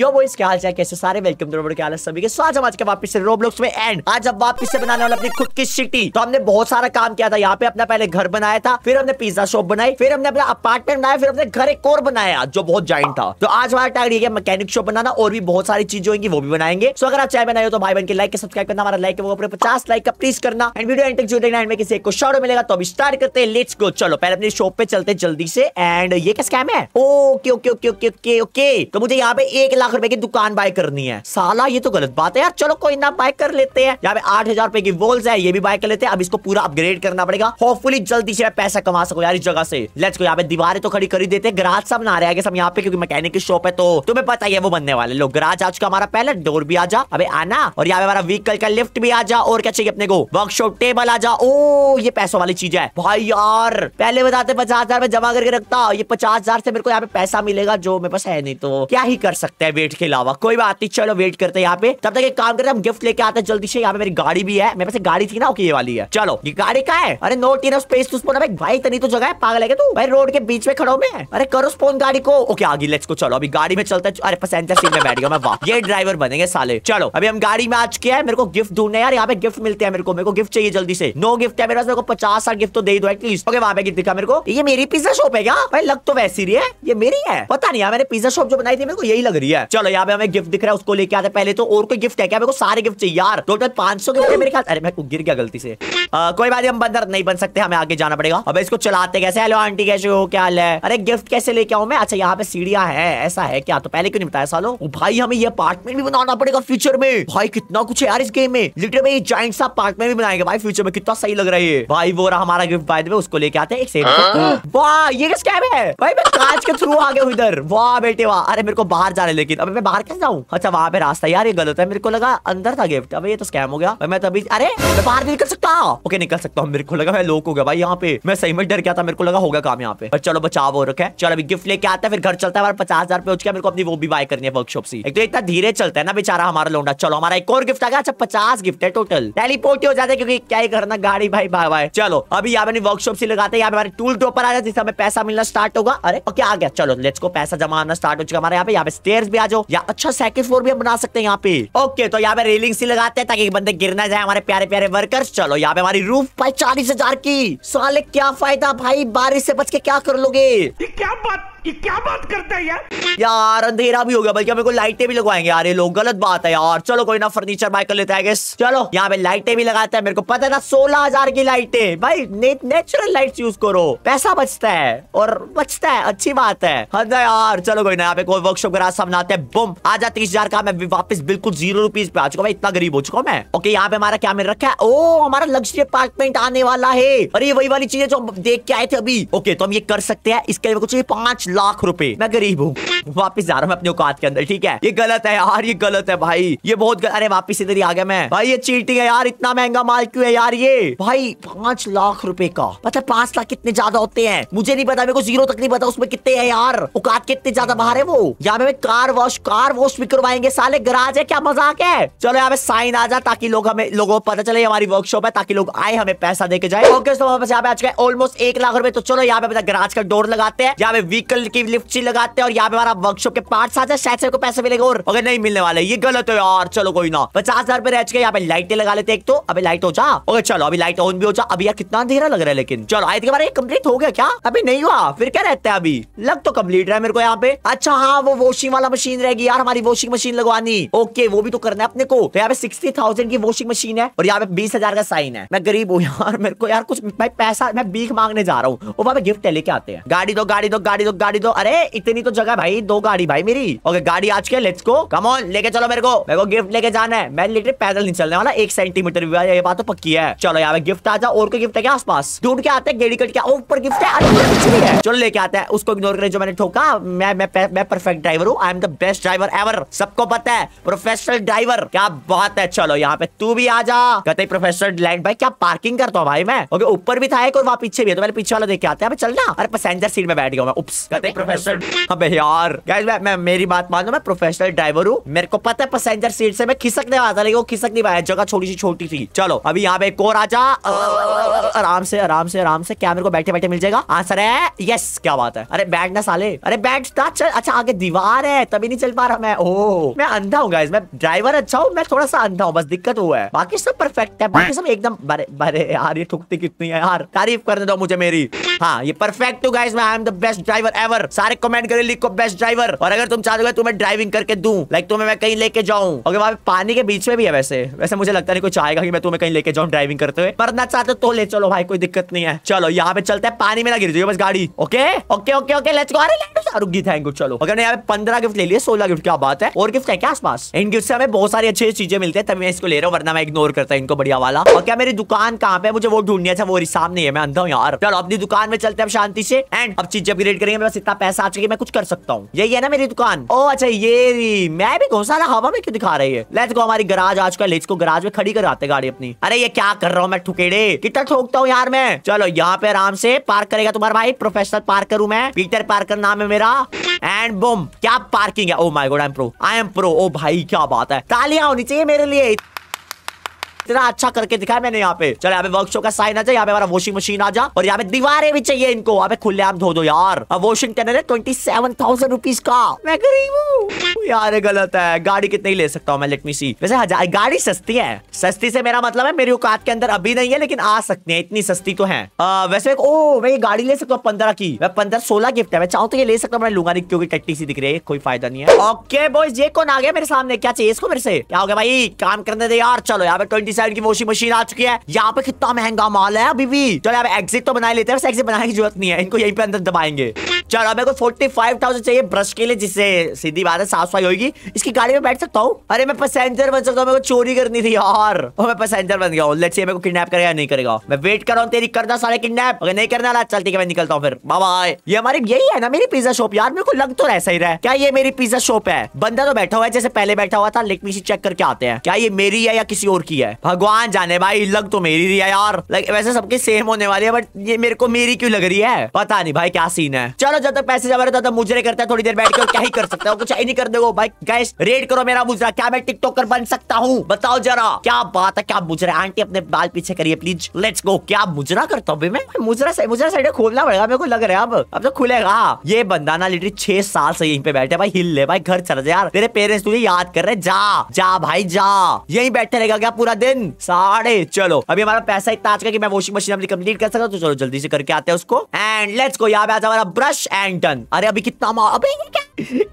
यो boys क्या हाल चाल कैसे सारे वेलकम टू हाल सभी के स्वागत है आज के वापस से रोब्लॉक्स में एंड आज अब वापस से बनाने वाले अपनी खुद की सिटी तो हमने बहुत सारा काम किया था यहाँ पे अपना पहले घर बनाया था फिर हमने पिज्जा शॉप बनाई फिर हमने अपना अपार्टमेंट बनाया फिर हमने घर एक और बनाया जो बहुत जॉइंट था तो आज हमारा टारगेट है मैकेनिक शॉप बनाना और भी बहुत सारी चीजें होंगी वो भी बनाएंगे सो अगर आप चाय बनाए तो भाई बन के लाइक सब्सक्राइब करना हमारा लाइक है पचास लाइक का प्लीज करना एंड वीडियो एंड जुड़े एंड में किसी को शॉर्ट मिलेगा तो अभी स्टार्ट करते हैं लेट्स गो चलो पहले अपनी शॉप पे चलते जल्दी से एंड ये क्या स्कैम है okay okay okay okay okay तो मुझे यहाँ पे एक लाख लाख रुपए की दुकान बाय करनी है साला ये तो गलत बात है यार चलो कोई ना बाय कर लेते हैं यहाँ पे आठ हजार रुपए की वॉल्स है ये भी बाय कर लेते हैं अब इसको पूरा अपग्रेड करना पड़ेगा होपफुली जल्दी से पैसा कमा सको यार इस जगह से लेट्स को यहाँ पे दीवारें तो खड़ी कर ही देते ग्राहक सब ना रहे सब यहाँ पे क्योंकि मैकेनिक की शॉप है तो तुम्हें पता ही है वो बनने वाले लोग ग्राज आ चुका हमारा पहले डोर भी आ जा अबे आना और यहाँ पे हमारा व्हीकल का लिफ्ट भी आ जा और क्या चाहिए अपने को वर्कशॉप टेबल आ जा ओ ये पैसों वाली चीज है भाई यार पहले बताते पचास हजार जमा करके रखता ये पचास हजार से मेरे को यहाँ पे पैसा मिलेगा जो मेरे पास है नहीं तो क्या ही कर सकते हैं वेट के अलावा कोई बात नहीं चलो वेट करते यहाँ पे तब तक एक काम करते हम गिफ्ट लेके आते हैं जल्दी से यहाँ पे मेरी गाड़ी भी है मेरे पास गाड़ी थी ना ओके ये वाली है चलो ये गाड़ी का है अरे नोट इन स्पेस स्पोन भाई भाई तो जगह है पागल है तू भाई रोड के बीच में खड़ो में अरे करो स्पोन गाड़ी को ओके आगे लेट्स को चलो अभी गाड़ी में चलते अरे पसेंजर सीट में बैठ गया मैं वाह ये ड्राइवर बनेंगे साले चलो अभी हम गाड़ी में आज चुके है मेरे को गिफ्ट ढूंढना यार यहाँ पे गिफ्ट मिलते हैं मेरे को मेरे को गिफ्ट चाहिए जल्दी से नो गिफ्ट है मेरे पास मेरे को पचास साठ गिफ्ट तो दे दो एटलीस्ट ओके वहाँ पे गिफ्ट दिखा मेरे को ये मेरी पिज्जा शॉप है क्या भाई लग तो वैसी रही है ये मेरी है पता नहीं यार मैंने पिज्जा शॉप जो बनाई थी मेरे को यही लग रही है है चलो यहाँ पे हमें गिफ्ट दिख रहा है उसको लेके आते पहले तो और कोई गिफ्ट है क्या मेरे को सारे गिफ्ट चाहिए यार टोटल पांच सौ गिफ्ट है मेरे ख्याल अरे मैं तो गिर गया गलती से आ, कोई बात हम बंदर नहीं बन सकते हमें आगे जाना पड़ेगा अब इसको चलाते कैसे हेलो आंटी कैसे हो क्या हाल है अरे गिफ्ट कैसे लेके आऊ मैं अच्छा यहाँ पे सीढ़िया है ऐसा है क्या तो पहले क्यों नहीं बताया सालो भाई हमें ये अपार्टमेंट भी बनाना पड़ेगा फ्यूचर में भाई कितना कुछ है यार इस गेम में लिटर में जॉइंट सा अपार्टमेंट भी बनाएंगे भाई फ्यूचर में कितना सही लग रहा है भाई वो रहा हमारा गिफ्ट बाय उसको लेके आते हैं एक सेकंड हाँ। वाह ये स्कैम है भाई मैं कांच के थ्रू आ गया इधर वाह बेटे वाह अरे मेरे को बाहर जाने लेके लेकिन अब मैं बाहर कैसे जाऊँ अच्छा वहाँ पे रास्ता यार ये गलत है मेरे को लगा अंदर था गिफ्ट अब ये तो स्कैम हो गया मैं तभी अरे मैं बाहर निकल सकता ओके निकल सकता हूँ मेरे को लगा मैं लोक हो गया भाई यहाँ पे मैं सही में डर गया था मेरे को लगा होगा काम यहाँ पे चलो बचाव हो रखे चलो अभी गिफ्ट लेके आता है फिर घर चलता है पचास हजार पहुंच गया मेरे को अपनी वो भी बाय करनी है वर्कशॉप से एक तो इतना धीरे चलता है ना बेचारा हमारा लोडा चलो हमारा एक और गिफ्ट आ गया अच्छा पचास गिफ्ट है टोटल टेलीपोर्ट हो जाते क्योंकि क्या ही करना गाड़ी भाई भाई भाई चलो अभी यहाँ मैंने वर्कशॉप से लगाते यहाँ हमारे टूल ड्रॉपर आ जाए जिससे हमें पैसा मिलना स्टार्ट होगा अरे ओके आ गया चलो लेट्स को पैसा जमा आना स्टार्ट हो चुका हमारे यहाँ पे यहाँ पे स्टेयर भी आ जाओ या अच्छा सेकंड फ्लोर भी हम बना सकते हैं यहाँ पे ओके तो यहाँ पे रेलिंग सी लगाते हैं ताकि बंदे गिर ना जाए हमारे प्यारे प्यारे वर्कर्स चलो यहाँ पे हमारी रूफ भाई चालीस हजार की साले क्या फायदा भाई बारिश से बच के क्या कर लोगे क्या बात ये क्या बात करते हैं यार यार अंधेरा भी हो गया बल्कि हमें लाइटें भी लगवाएंगे यार ये लोग गलत बात है यार चलो कोई ना फर्नीचर बाय कर लेते हैं चलो यहाँ पे लाइटें भी लगाते हैं मेरे को पता था सोलह हजार की लाइटें भाई ने, नेचुरल लाइट यूज करो पैसा बचता है और बचता है अच्छी बात है हद हाँ यार चलो कोई ना यहाँ पे कोई वर्कशॉप करा सामने नाते हैं बुम आजा तीस हजार का मैं वापस बिल्कुल जीरो रुपीज पे आ चुका भाई इतना गरीब हो चुका मैं ओके यहाँ पे हमारा क्या मिल रखा है ओ हमारा लग्जरी अपार्टमेंट आने वाला है अरे वही वाली चीजें जो हम देख के आए थे अभी ओके तो हम ये कर सकते हैं इसके लिए कुछ पांच लाख रुपए मैं गरीब हूँ वापस जा रहा हूँ अपने औकात के अंदर ठीक है ये गलत है यार ये गलत है भाई ये बहुत गलत अरे वापस इधर ही आ गया मैं भाई ये चीटिंग है यार इतना महंगा माल क्यों है यार ये भाई पांच लाख रुपए का पता मतलब पांच लाख कितने ज्यादा होते हैं मुझे नहीं पता मेरे को जीरो तक नहीं पता उसमें कितने है यार औकात कितने ज्यादा बाहर है वो यहाँ पे कार वॉश कार वॉश भी करवाएंगे साले गराज है क्या मजाक है चलो यहाँ पे साइन आ जा ताकि लोग हमें लोगों को पता चले हमारी वर्कशॉप है ताकि लोग आए हमें पैसा दे के जाए ऑलमोस्ट एक लाख रुपए तो चलो यहाँ पे गराज का डोर लगाते हैं यहाँ पे व्हीकल मेटल की लिपस्टिक लगाते हैं और यहाँ पे हमारा वर्कशॉप के पार्ट आ जाए शायद से पैसे मिलेगा और अगर नहीं मिलने वाले ये गलत है यार चलो कोई ना पचास हजार रुपए रह चुके यहाँ पे लाइटें लगा लेते एक तो अभी लाइट हो जा ओके चलो अभी लाइट ऑन भी हो जा अभी यार कितना अंधेरा लग रहा है लेकिन चलो आई थी हमारे कम्प्लीट हो गया क्या अभी नहीं हुआ फिर क्या रहता है अभी लग तो कम्प्लीट रहा है मेरे को यहाँ पे अच्छा हाँ वो वॉशिंग वाला मशीन रहेगी यार हमारी वॉशिंग मशीन लगवानी ओके वो भी तो करना है अपने को तो यहाँ पे सिक्सटी थाउजेंड की वॉशिंग मशीन है और यहाँ पे बीस हजार का साइन है मैं गरीब हूँ यार मेरे को यार कुछ भाई पैसा मैं भीख मांगने जा रहा हूँ वो भाई गिफ्ट है लेके आते हैं गाड़ी दो गाड़ी दो गाड़ी दो गाड़ी गाड़ी दो अरे इतनी तो जगह भाई दो गाड़ी भाई मेरी ओके गाड़ी आज के लेट्स को कम ऑन लेके चलो मेरे को मेरे को गिफ्ट लेके जाना है मैं लिटरली पैदल नहीं चलने वाला एक सेंटीमीटर भी ये बात तो पक्की है चलो यहाँ पे गिफ्ट आ जाओ और कोई गिफ्ट है क्या आसपास ढूंढ के आते हैं गेड़ी कट क्या ऊपर गिफ्ट है अरे कुछ भी है चलो लेके आते हैं उसको इग्नोर करें जो मैंने ठोका मैं मैं परफेक्ट ड्राइवर हूँ I am the best driver ever सबको पता है प्रोफेशनल ड्राइवर क्या बात है चलो यहाँ पे तू भी आ जा कहते प्रोफेशनल लैंड भाई क्या पार्किंग करता हूँ भाई मैं ओके ऊपर भी था एक और वहाँ पीछे भी है तो मैंने पीछे वाला देख के आते हैं चलना अरे पैसेंजर सीट में बैठ गया जाते हैं प्रोफेशनल अबे यार गाइस मैं, मैं मेरी बात मानो मैं प्रोफेशनल ड्राइवर हूँ मेरे को पता है पैसेंजर सीट से मैं खिसकने वाला था लेकिन वो खिसक नहीं पाया जगह छोटी सी छोटी थी चलो अभी यहाँ पे एक और आजा आराम से आराम से आराम से क्या मेरे को बैठे बैठे मिल जाएगा आंसर है यस क्या बात है अरे बैठ ना साले अरे बैठ चल अच्छा, अच्छा आगे दीवार है तभी नहीं चल पा रहा मैं ओ मैं अंधा हूँ गाइज मैं ड्राइवर अच्छा हूँ मैं थोड़ा सा अंधा हूँ बस दिक्कत हुआ है बाकी सब परफेक्ट है बाकी सब एकदम बरे बरे यार ये ठुकती कितनी है यार तारीफ करने दो मुझे मेरी हाँ ये परफेक्ट हूँ गाइज मैं I am the best driver ever driver सारे कमेंट करे लिखो बेस्ट ड्राइवर और अगर तुम चाहते हो तुम्हें ड्राइविंग करके दू लाइक तुम्हें मैं कहीं लेके जाऊँ ओके वहाँ पानी के बीच में भी है वैसे वैसे मुझे लगता नहीं कुछ आएगा कि मैं तुम्हें कहीं लेके जाऊँ ड्राइविंग करते हुए मरना चाहते तो ले चलो भाई कोई दिक्कत नहीं है चलो यहाँ पे चलते हैं पानी में ना गिर जाइए बस गाड़ी okay okay okay okay let's go अरे रुक थैंक यू चलो अगर यहाँ पे पंद्रह गिफ्ट ले लिए सोलह गिफ्ट क्या बात है और गिफ्ट है क्या आसपास इन गिफ्ट से हमें बहुत सारी अच्छी चीजें मिलती है तभी मैं इसको ले रहा हूँ वरना मैं इग्नोर करता है इनको बढ़िया वाला और क्या मेरी दुकान कहाँ पे मुझे वो ढूंढनी है अच्छा, वो सामने है मैं अंधा हूँ यार चलो अपनी दुकान में चलते हैं शांति से एंड अब चीजें अपग्रेड करेंगे बस इतना पैसा आ चुके मैं कुछ कर सकता हूँ यही है ना मेरी दुकान ओ अच्छा ये मैं भी घोसाला हवा में क्यों दिखा रही है लेट्स गो हमारी गराज आज कल लेट्स को गराज में खड़ी कराते गाड़ी अपनी अरे ये क्या कर रहा हूँ मैं ठुकेड़े कितना ठोकता हूँ यार मैं चलो यहाँ पे आराम से पार्क करेगा तुम्हारा भाई प्रोफेशनल पार्क करूँ मैं पीटर पार्कर नाम है मेरा एंड बुम क्या पार्किंग है oh my god I am pro I am pro ओ भाई क्या बात है तालियां होनी चाहिए मेरे लिए इतना अच्छा करके दिखाया मैंने यहाँ पे चल यहाँ पे वर्कशॉप का साइन आ जाए यहाँ पे हमारा वॉशिंग मशीन आ जा और यहाँ पे दीवारें भी चाहिए इनको यहाँ पे खुले आप धो दो यार वॉशिंग टेनर है ट्वेंटी सेवन थाउजेंड रुपीज का मैं गरीब हूँ यार गलत है गाड़ी कितनी ले सकता हूँ मैं लेटमी सी वैसे हजार गाड़ी सस्ती है सस्ती से मेरा मतलब है मेरी औकात के अंदर अभी नहीं है लेकिन आ सकती है इतनी सस्ती तो है आ, वैसे ओ मैं ये गाड़ी ले सकता हूँ पंद्रह की मैं पंद्रह सोलह गिफ्ट है मैं चाहूँ तो ये ले सकता हूँ मैं लूंगा नहीं क्योंकि टट्टी सी दिख रही है कोई फायदा नहीं है ओके बॉयज ये कौन आ गया मेरे सामने क्या चाहिए इसको मेरे से क्या हो गया भाई काम करने दे यार चलो यहाँ पे ट्वेंटी सेवन की वॉशिंग मशीन आ चुकी है यहाँ पे कितना महंगा माल है अभी भी चलो अब एग्जिट तो बना लेते हैं बस एग्जिट बनाने की जरूरत नहीं है इनको यहीं पे अंदर दबाएंगे चलो अब मेरे को फोर्टी फाइव थाउजेंड चाहिए ब्रश के लिए जिससे सीधी बात है साफ सफाई होगी इसकी गाड़ी में बैठ सकता हूँ अरे मैं पैसेंजर बन सकता हूँ मेरे को चोरी करनी थी यार और मैं पैसेंजर बन गया लेट्स मेरे को किडनैप करेगा नहीं करेगा मैं वेट कर रहा हूँ तेरी करना सारे किडनैप अगर नहीं करना वाला चलती है मैं निकलता हूँ फिर बाबा ये हमारी यही है ना मेरी पिज्जा शॉप यार मेरे को लग तो ऐसा ही रहा है क्या ये मेरी पिज्जा शॉप है बंदा तो बैठा हुआ है जैसे पहले बैठा हुआ था लेकिन इसी चेक करके आते हैं क्या ये मेरी है या किसी और की है भगवान जाने भाई लग तो मेरी रही है यार वैसे सबकी सेम होने वाली है बट ये मेरे को मेरी क्यों लग रही है पता नहीं भाई क्या सीन है चलो ज्यादा ज्यादा पैसे जमा रहे ज्यादा तो मुजरे करता है थोड़ी देर बैठ के क्या ही कर सकता है कुछ ही नहीं कर देगा भाई गैस रेड करो मेरा मुजरा क्या मैं टिकटॉकर बन सकता हूँ बताओ जरा क्या बात है क्या मुजरा आंटी अपने बाल पीछे करिए प्लीज लेट्स गो क्या मुजरा करता हूँ मैं मुजरा से, मुजरा साइड खोलना पड़ेगा मेरे को लग रहा है अब अब तो खुलेगा ये बंदा ना लिटरी छह साल से यहीं पे बैठे भाई हिल ले भाई घर चला जाए यार तेरे पेरेंट्स तुझे याद कर रहे जा जा भाई जा यही बैठे रहेगा क्या पूरा दिन साढ़े चलो अभी हमारा पैसा इतना आज का कि मैं वॉशिंग मशीन अपनी कंप्लीट कर सकता हूँ तो चलो जल्दी से करके आते हैं उसको एंड लेट्स गो यहाँ पे आज हमारा ब्रश एंड डन अरे अभी कितना मार अबे ये क्या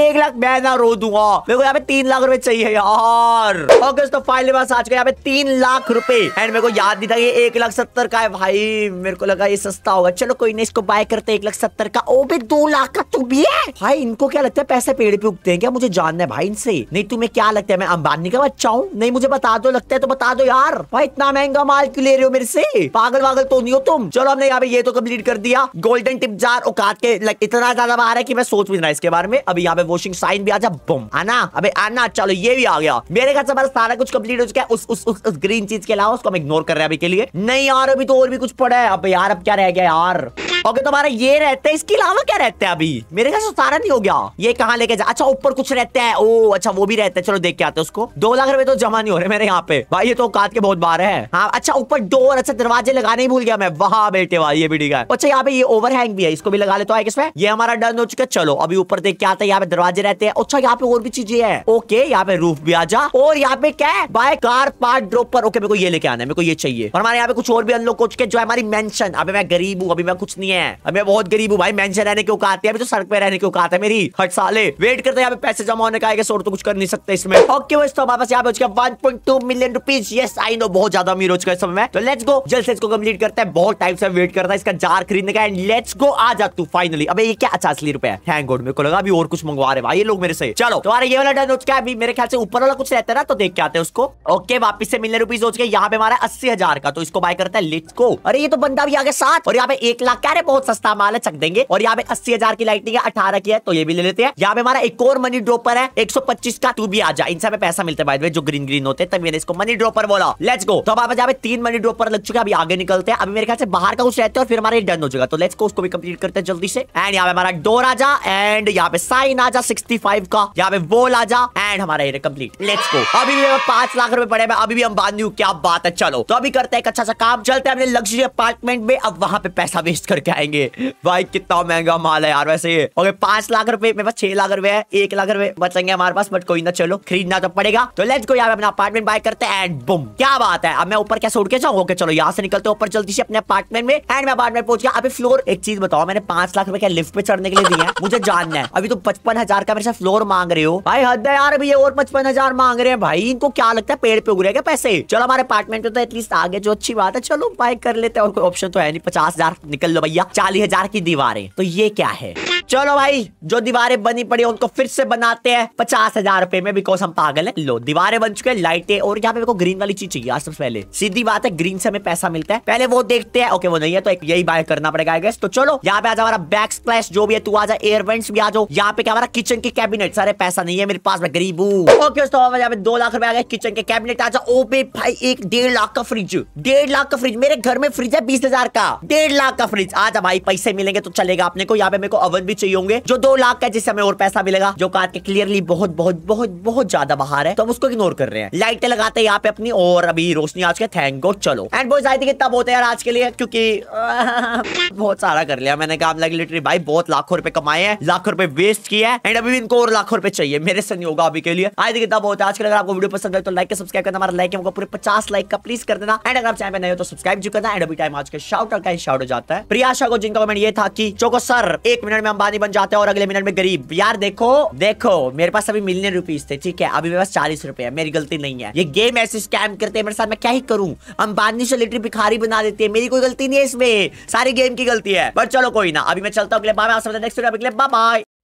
एक लाख मैं ना रो दूंगा मेरे को यहाँ पे तीन लाख रुपए चाहिए यार ओके तो फाइनली बस आज का यहाँ पे तीन लाख रुपए एंड मेरे को याद नहीं था ये एक लाख सत्तर का है भाई मेरे को लगा ये सस्ता होगा चलो कोई नहीं इसको बाय करते एक लाख सत्तर का ओ भी दो लाख का तू तो भी है भाई इनको क्या लगता है पैसे पेड़ पे उगते हैं क्या मुझे जानना है भाई इनसे नहीं तुम्हें क्या लगता है मैं अंबानी का बच्चा हूँ नहीं मुझे बता दो लगता है तो बता दो यार भाई इतना महंगा माल क्यों ले रहे हो मेरे से पागल वागल तो नहीं हो तुम चलो हमने यहाँ पे ये तो कम्प्लीट कर दिया गोल्डन टिप जार उकात के लाइक इतना ज्यादा बाहर है कि मैं सोच भी रहा इसके बारे में अभी यहाँ पे वॉशिंग साइन भी आ जा बुम आना अभी आना चलो ये भी आ गया मेरे घर से हमारा सारा कुछ कम्प्लीट हो चुका है उस उस उस, उस ग्रीन चीज के अलावा उसको हम इग्नोर कर रहे हैं अभी के लिए नहीं यार अभी तो और भी कुछ पड़ा है अब यार अब क्या रह गया यार ओके तुम्हारा ये रहता है इसके अलावा क्या रहता है अभी मेरे ख्याल से सारा नहीं हो गया ये कहाँ लेके जा अच्छा ऊपर कुछ रहता है ओ अच्छा वो भी रहता है चलो देख के आते उसको दो लाख रुपए तो जमा नहीं हो रहे मेरे यहाँ पे भाई ये तो काट के बहुत बार है हाँ अच्छा ऊपर डोर अच्छा दरवाजे लगाने ही भूल गया मैं वहां बेटे वाह ये भी ठीक अच्छा यहाँ पे ये हैंग भी है इसको भी लगा लेते हैं किसमें ये हमारा डन हो चुका है चलो अभी ऊपर देख के आता है यहाँ पे दरवाजे रहते हैं अच्छा यहाँ पे और भी चीजें है ओके यहाँ पे रूफ भी आ जा और यहाँ पे क्या है by car part dropper okay मेरे को ये लेके आना है मेरे को ये चाहिए और हमारे यहाँ पे कुछ और भी अनलॉक हो चुके जो हमारी मेंशन अभी मैं गरीब हूँ अभी मैं कुछ नहीं है है अब मैं बहुत गरीब हूँ भाई मैं रहने क्यों कहते हैं तो सड़क पे रहने क्यों कहते हैं मेरी हट साले वेट करते यहाँ पे पैसे जमा होने का सोर तो कुछ कर नहीं सकते इसमें ओके वो तो हमारे पास यहाँ पे उसके one point two million rupees ये आई नो बहुत ज्यादा अमीर हो चुका है समय तो लेट्स गो जल्द से इसको कम्प्लीट करते हैं बहुत टाइम से वेट करता है इसका जार खरीदने का एंड लेट्स गो आ जा तू फाइनली अबे ये क्या अच्छा असली रुपया है गोड मेरे को लगा अभी और कुछ मंगवा रहे भाई ये लोग मेरे से चलो तुम्हारे ये वाला डन हो चुका है अभी मेरे ख्याल से ऊपर वाला कुछ रहता है ना तो देख के आते हैं उसको ओके वापस से मिलियन रुपीज हो चुके यहाँ पे हमारा अस्सी हजार का तो इसको बाय करता है लेट्स गो अरे ये तो बंदा भी आगे साथ और यहाँ पे एक लाख का अरे बहुत सस्ता माल है चक देंगे और यहाँ पे अस्सी हजार की लाइटिंग है अठारह की है तो ये भी ले लेते हैं यहाँ पे हमारा एक और मनी ड्रॉपर है एक सौ पच्चीस का तू भी आ जाए इनसे हमें पैसा मिलता है जो ग्रीन ग्रीन होते हैं तभी मैंने इसको मनी ड्रॉपर बोला लेट्स गो तो अब यहाँ पे तीन मनी ड्रॉपर लग चुके अभी आगे निकलते हैं अभी मेरे ख्याल से बाहर का कुछ रहते हैं और फिर हमारा डन हो जाएगा तो लेट्स को उसको भी कंप्लीट करते हैं जल्दी से एंड यहाँ पे हमारा डोर आजा एंड यहाँ पे साइन आजा सिक्सटी फाइव का यहाँ पे बोल आजा एंड हमारा ये कंप्लीट लेट्स गो अभी भी पांच लाख रुपए पड़े हैं अभी भी हम हूँ क्या बात है चलो तो अभी करते हैं एक अच्छा सा काम चलते हैं अपने लग्जरी अपार्टमेंट में अब वहां पे पैसा वेस्ट करके लेके आएंगे भाई कितना महंगा माल है यार वैसे ओके पांच लाख रुपए मेरे पास छह लाख रुपए है एक लाख रुपए बचेंगे हमारे पास बट कोई ना चलो खरीदना तो पड़ेगा तो लेट्स को यहाँ अपना अपार्टमेंट बाय करते हैं एंड बुम क्या बात है अब मैं ऊपर कैसे उड़ के जाऊँ ओके चलो यहाँ से निकलते ऊपर जल्दी से अपने अपार्टमेंट में एंड मैं अपार्टमेंट पहुंच गया अभी फ्लोर एक चीज बताओ मैंने पांच लाख रुपए क्या लिफ्ट पे चढ़ने के लिए दिया है मुझे जानना है अभी तो पचपन हजार का मेरे से फ्लोर मांग रहे हो भाई हद है यार अभी ये और पचपन हजार मांग रहे हैं भाई इनको क्या लगता है पेड़ पे क्या पैसे चलो हमारे अपार्टमेंट में तो एटलीस्ट आगे जो अच्छी बात है चलो बाय कर लेते हैं और कोई ऑप्शन तो है नहीं पचास हजार निकल लो भैया या चालीस हजार की दीवारें तो ये क्या है चलो भाई जो दीवारें बनी पड़ी उनको फिर से बनाते हैं पचास हजार रुपए में बिकॉज हम पागल है लो दीवारें बन चुके हैं लाइटें और यहाँ पे मेरे को ग्रीन वाली चीज चाहिए सबसे पहले सीधी बात है ग्रीन से हमें पैसा मिलता है पहले वो देखते हैं ओके वो नहीं है तो यही बाय करना पड़ेगा गैस तो चलो यहाँ पे आ हमारा बैक स्प्लैश जो भी है तू आ जा एयरवेंट्स भी आ जाओ यहाँ पे क्या हमारा किचन के कैबिनेट सारे पैसा नहीं है मेरे पास मैं गरीब हूँ ओके तो यहाँ पे दो लाख रुपए आ गए किचन के कैबिनेट आ जाओ ओपे भाई एक डेढ़ लाख का फ्रिज डेढ़ लाख का फ्रिज मेरे घर में फ्रिज है बीस हजार का डेढ़ लाख का फ्रिज आ जा भाई पैसे मिलेंगे तो चलेगा अपने को यहाँ पे मेरे को अवन भी चाहिए होंगे जो दो लाख का जिससे हमें और पैसा मिलेगा जो कार के क्लियरली बहुत बहुत बहुत बहुत ज्यादा बाहर है तो हम उसको इग्नोर कर रहे हैं लाइटें लगाते हैं यहाँ पे अपनी और अभी रोशनी आज के थैंक गॉड चलो एंड बोझ आई थी कितना बहुत है यार आज के लिए क्योंकि बहुत सारा कर लिया मैंने काम लगे लिटरी भाई बहुत लाखों रुपए कमाए हैं लाखों रुपए वेस्ट किया है एंड अभी इनको और लाखों रुपए चाहिए मेरे से नहीं होगा अभी के लिए आई थी कितना बहुत है आज के लिए अगर आपको वीडियो पसंद आए तो लाइक सब्सक्राइब करना हमारा लाइक हमको पूरे पचास लाइक का प्लीज कर देना एंड अगर आप चैनल नहीं हो तो सब्सक्राइब जो करना एंड अभी टाइम आज के शाउट का ही शाउट हो जाता है प्रियाशा को जिनका कमेंट ये था कि चोको सर एक मिनट में हम अंबानी बन जाते हैं और अगले मिनट में गरीब यार देखो देखो मेरे पास अभी मिलियन रुपीज थे ठीक है अभी मेरे पास चालीस रुपए है मेरी गलती नहीं है ये गेम ऐसे स्कैम करते हैं मेरे साथ मैं क्या ही करूँ अंबानी से लिटरी भिखारी बना देती है मेरी कोई गलती नहीं है इसमें सारी गेम की गलती है बट चलो कोई ना अभी मैं चलता हूँ अगले बाय